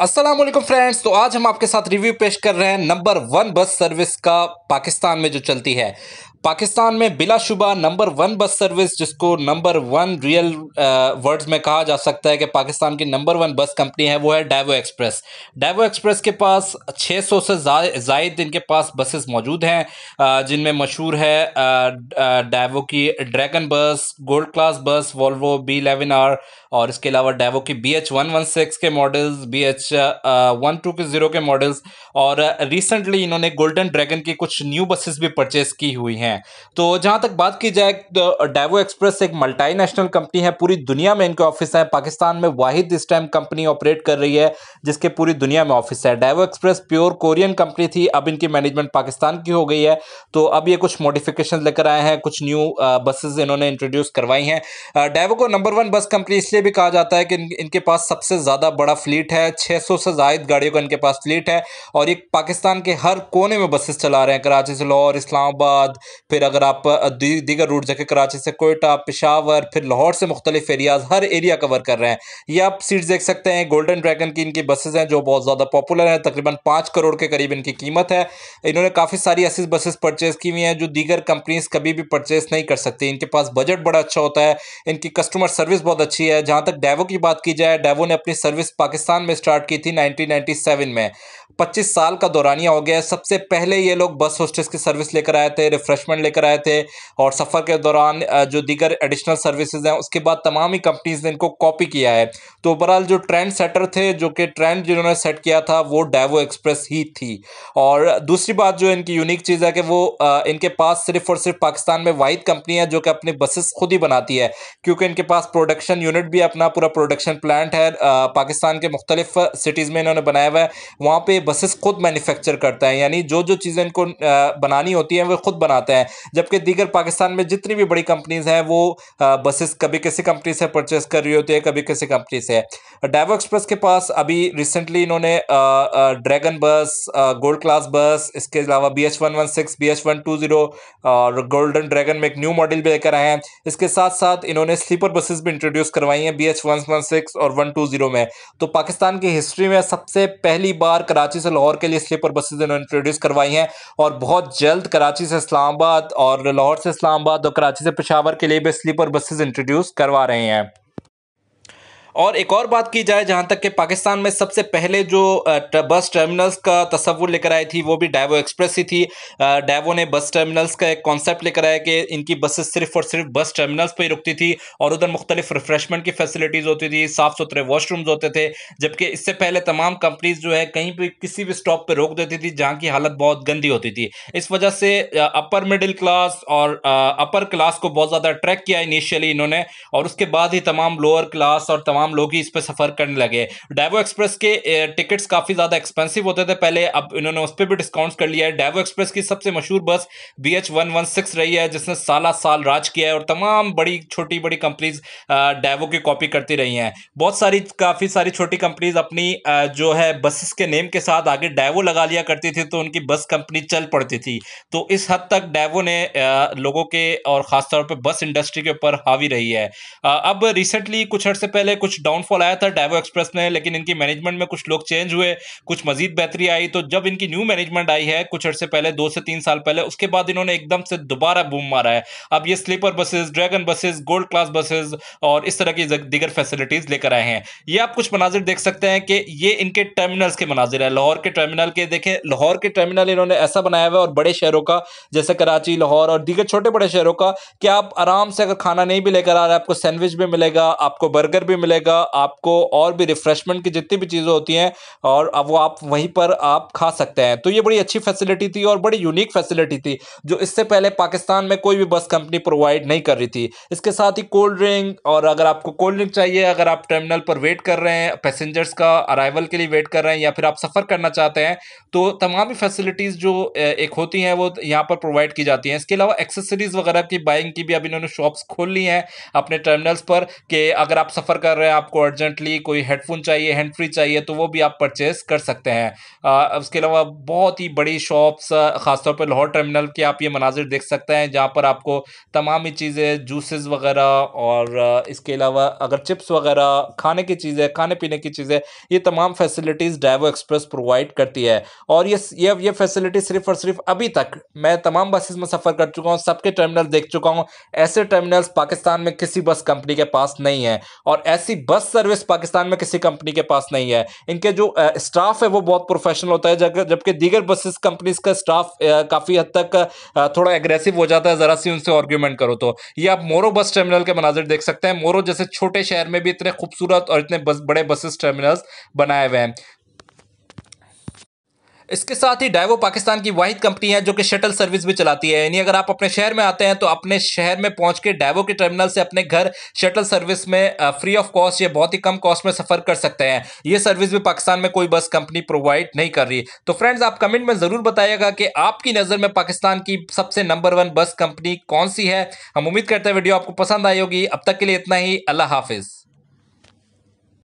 Aslam friends तो आज हम आपके साथ रिव्यू पेश कर रहे हैं नंबर वन बस सर्विस का पाकिस्तान में जो चलती है पाकिस्तान में बिलाशुबा नंबर वन बस सर्विस जिसको नंबर वन रियल वर्ड्स में कहा जा सकता है कि पाकिस्तान की नंबर वन बस कंपनी है वो है डाइवो एक्सप्रेस डाइवो एक्सप्रेस के पास 600 से जायद इनके पास बसेस मौजूद हैं जिनमें मशहूर है डाइवो की Dragon bus gold class bus Volvo B eleven R और इसके अलावा डाइवो की B H one one six के models B H one two के ज़ीरो के मॉडल्स और रिसेंटली इन्होंने गोल्डन ड्रैगन की कुछ न्यू बसेस भी परचेज की हुई हैं हैं तो जहां तक बात की जाए तो डेवो एक्सप्रेस एक मल्टी नेशनल कंपनी है पूरी दुनिया में इनके ऑफिस हैं पाकिस्तान में वाहिद इस टाइम कंपनी ऑपरेट कर रही है जिसके पूरी दुनिया में ऑफिस है Daewoo Express pure Korean company थी अब इनकी मैनेजमेंट पाकिस्तान की हो गई है तो अब ये कुछ मॉडिफिकेशन लेकर आए हैं कुछ न्यू बसेज इन्होंने इंट्रोड्यूस करवाई हैं डेवो को नंबर वन बस कंपनी इसलिए भी कहा जाता है कि इनके पास सबसे ज़्यादा बड़ा फ्लीट है 600 से जायद गाड़ियों का इनके पास फ्लीट है और ये पाकिस्तान के हर कोने में बसेस चला रहे हैं कराची से लाहौर इस्लामाबाद फिर अगर आप दीगर रूट जैसे कराची से कोयटा पिशावर फिर लाहौर से मुख्तलिफ एरियाज हर एरिया कवर कर रहे हैं ये आप सीट्स देख सकते हैं गोल्डन ड्रैगन की इनकी बसेज़ हैं जो बहुत ज़्यादा पॉपुलर हैं तकरीबन पाँच करोड़ के करीब इनकी कीमत है इन्होंने काफ़ी सारी ऐसी बसेस परचेज़ की हुई हैं जो दीगर कंपनीज कभी भी परचेज़ नहीं कर सकती इनके पास बजट बड़ा अच्छा होता है इनकी कस्टमर सर्विस बहुत अच्छी है जहाँ तक डेवो की बात की जाए डेवो ने अपनी सर्विस पाकिस्तान में स्टार्ट की थी 1997 में 25 साल का दौरानिया हो गया सबसे पहले ये लोग बस होस्टेस की सर्विस लेकर आए थे रिफ्रेशमेंट डॉक्यूमेंट लेकर आए थे और सफ़र के दौरान जो दीगर एडिशनल सर्विसेज हैं उसके बाद तमाम ही कंपनीज ने इनको कॉपी किया है तो ओवरऑल जो ट्रेंड सेटर थे जो कि ट्रेंड जिन्होंने सेट किया था वो डेवो एक्सप्रेस ही थी और दूसरी बात जो इनकी यूनिक चीज़ है कि वो इनके पास सिर्फ और सिर्फ पाकिस्तान में वाहिद कंपनी है जो कि अपनी बसेस खुद ही बनाती है क्योंकि इनके पास प्रोडक्शन यूनिट भी अपना पूरा प्रोडक्शन प्लांट है पाकिस्तान के मुख्तलिफ सिटीज़ में इन्होंने बनाया हुआ है वहाँ पर बसेस खुद मैन्युफैक्चर करता है यानी जो जो चीज़ें इनको बनानी होती हैं वो खुद बनाते हैं जबकि दीगर पाकिस्तान में जितनी भी बड़ी कंपनीज हैं वो बसेस कभी किसी कंपनी से परचेस कर रही होती है कभी किसी कंपनी से डाइवो एक्सप्रेस के पास अभी रिसेंटली इन्होंने dragon bus gold class bus इसके अलावा B H one one six B H one two zero और गोल्डन ड्रैगन में एक न्यू मॉडल भी लेकर आए हैं इसके साथ साथ इन्होंने स्लीपर बसेस भी इंट्रोड्यूस करवाई हैं B H one one six और वन टू जीरो में तो पाकिस्तान की हिस्ट्री में सबसे पहली बार कराची से लाहौर के लिए स्लीपर बसेज इन्होंने इंट्रोड्यूस करवाई हैं और बहुत जल्द कराची से इस्लामाबाद इस्लामाबाद और लाहौर से इस्लामाबाद और कराची से पेशावर के लिए भी स्लीपर बसेज इंट्रोड्यूस करवा रहे हैं और एक और बात की जाए जहाँ तक कि पाकिस्तान में सबसे पहले जो बस टर्मिनल्स का तस्वुर लेकर आई थी वो भी डाइवो एक्सप्रेस ही थी डाइवो ने बस टर्मिनल्स का एक कॉन्सेप्ट लेकर आया कि इनकी बसेस सिर्फ और सिर्फ बस टर्मिनल्स पर ही रुकती थी और उधर मुख्तलिफ रिफ्रेशमेंट की फैसिलिटीज़ होती थी साफ़ सुथरे वॉशरूम्स होते थे जबकि इससे पहले तमाम कंपनीज जो है कहीं भी किसी भी स्टॉप पर रोक देती थी जहाँ की हालत बहुत गंदी होती थी इस वजह से अपर मिडिल क्लास और अपर क्लास को बहुत ज़्यादा अट्रैक्ट किया इनिशियली इन्होंने और उसके बाद ही तमाम लोअर क्लास और तमाम तमाम लोग ही इस पर सफ़र करने लगे डेवो एक्सप्रेस के टिकट्स काफ़ी ज़्यादा एक्सपेंसिव होते थे पहले अब इन्होंने उस पर भी डिस्काउंट कर लिया है डेवो एक्सप्रेस की सबसे मशहूर bus B H one one six रही है जिसने साला साल राज किया है और तमाम बड़ी छोटी बड़ी कंपनीज डेवो की कॉपी करती रही हैं बहुत सारी काफ़ी सारी छोटी कंपनीज अपनी जो है बसेस के नेम के साथ आगे डेवो लगा लिया करती थी तो उनकी बस कंपनी चल पड़ती थी तो इस हद तक डेवो ने लोगों के और ख़ासतौर पर बस इंडस्ट्री के ऊपर हावी रही है अब रिसेंटली कुछ अर्से पहले कुछ कुछ डाउनफॉल आया था डैवो एक्सप्रेस में लेकिन इनकी मैनेजमेंट में कुछ लोग चेंज हुए कुछ मजीद बेहतरी आई तो जब इनकी न्यू मैनेजमेंट आई है कुछ अर्से पहले दो से तीन साल पहले उसके बाद इन्होंने एकदम से दोबारा बूम मारा है अब ये sleeper buses Dragon buses gold class buses और इस तरह की दीगर फैसिलिटीज लेकर आए हैं ये आप कुछ मनाजिर देख सकते हैं कि ये इनके टर्मिनल्स के मनाजिर है लाहौर के टर्मिनल के देखें लाहौर के टर्मिनल इन्होंने ऐसा बनाया हुआ है और बड़े शहरों का जैसे कराची लाहौर और दीगर छोटे बड़े शहरों का कि आप आराम से अगर खाना नहीं भी लेकर आ रहे आपको सैंडविच भी मिलेगा आपको बर्गर भी मिलेगा जाएगा आपको और भी रिफ्रेशमेंट की जितनी भी चीज़ें होती हैं और अब वो आप वहीं पर आप खा सकते हैं तो ये बड़ी अच्छी फैसिलिटी थी और बड़ी यूनिक फैसिलिटी थी जो इससे पहले पाकिस्तान में कोई भी बस कंपनी प्रोवाइड नहीं कर रही थी इसके साथ ही कोल्ड ड्रिंक और अगर आपको कोल्ड ड्रिंक चाहिए अगर आप टर्मिनल पर वेट कर रहे हैं पैसेंजर्स का अराइवल के लिए वेट कर रहे हैं या फिर आप सफ़र करना चाहते हैं तो तमाम फैसिलिटीज़ जो एक होती हैं वो यहाँ पर प्रोवाइड की जाती हैं इसके अलावा एक्सेसरीज़ वगैरह की बाइंग की भी अब इन्होंने शॉप्स खोल ली हैं अपने टर्मिनल्स पर कि अगर आप सफ़र कर रहे है आपको अर्जेंटली कोई हेडफोन चाहिए हैंड फ्री चाहिए तो वो भी आप परचेस कर सकते हैं आ, उसके अलावा बहुत ही बड़ी शॉप्स ख़ासतौर पर लाहौर टर्मिनल के आप ये मनाजिर देख सकते हैं जहाँ पर आपको तमाम ही चीज़ें जूसेस वगैरह और इसके अलावा अगर चिप्स वगैरह खाने की चीज़ें खाने पीने की चीज़ें ये तमाम फैसिलिटीज़ डाइवो एक्सप्रेस प्रोवाइड करती है और ये ये ये फैसिलिटी सिर्फ और सिर्फ अभी तक मैं तमाम बसेस में सफ़र कर चुका हूँ सबके टर्मिनल देख चुका हूँ ऐसे टर्मिनल्स पाकिस्तान में किसी बस कंपनी के पास नहीं है और ऐसी ऐसी बस सर्विस पाकिस्तान में किसी कंपनी के पास नहीं है इनके जो स्टाफ है वो बहुत प्रोफेशनल होता है जबकि दीगर बसेस कंपनीज का स्टाफ काफ़ी हद तक थोड़ा एग्रेसिव हो जाता है ज़रा सी उनसे आर्ग्यूमेंट करो तो ये आप मोरो बस टर्मिनल के मनाजर देख सकते हैं मोरो जैसे छोटे शहर में भी इतने खूबसूरत और इतने बस बड़े बसेस टर्मिनल्स बनाए हुए हैं इसके साथ ही डायवो पाकिस्तान की वाहिद कंपनी है जो कि शटल सर्विस भी चलाती है यानी अगर आप अपने शहर में आते हैं तो अपने शहर में पहुंच के डायवो के टर्मिनल से अपने घर शटल सर्विस में फ्री ऑफ कॉस्ट या बहुत ही कम कॉस्ट में सफ़र कर सकते हैं ये सर्विस भी पाकिस्तान में कोई बस कंपनी प्रोवाइड नहीं कर रही तो फ्रेंड्स आप कमेंट में ज़रूर बताइएगा कि आपकी नज़र में पाकिस्तान की सबसे नंबर वन बस कंपनी कौन सी है हम उम्मीद करते हैं वीडियो आपको पसंद आई होगी अब तक के लिए इतना ही अल्लाह हाफिज़